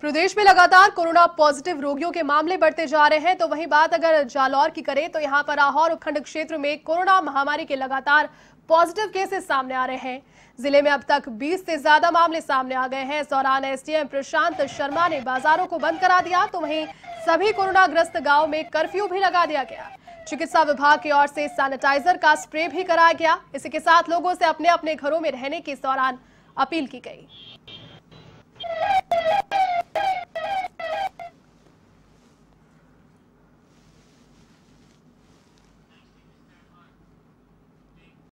प्रदेश में लगातार corona positive रोगियों के मामले बढ़ते जा रहे हैं तो वहीं बात अगर जालौर की करें तो यहां पर आहौर उपखंड क्षेत्र में कोरोना महामारी के लगातार पॉजिटिव केसेस सामने आ रहे हैं जिले में अब तक 20 से ज्यादा मामले सामने आ गए हैं इस दौरान एसडीएम प्रशांत शर्मा ने बाजारों को बंद करा दिया तो वहीं सभी कोरोना ग्रस्त गाँव में कर्फ्यू भी लगा दिया गया चिकित्सा विभाग की ओर से सैनिटाइजर का स्प्रे भी कराया गया इसी के साथ लोगों से अपने अपने घरों में रहने की इस दौरान अपील की गई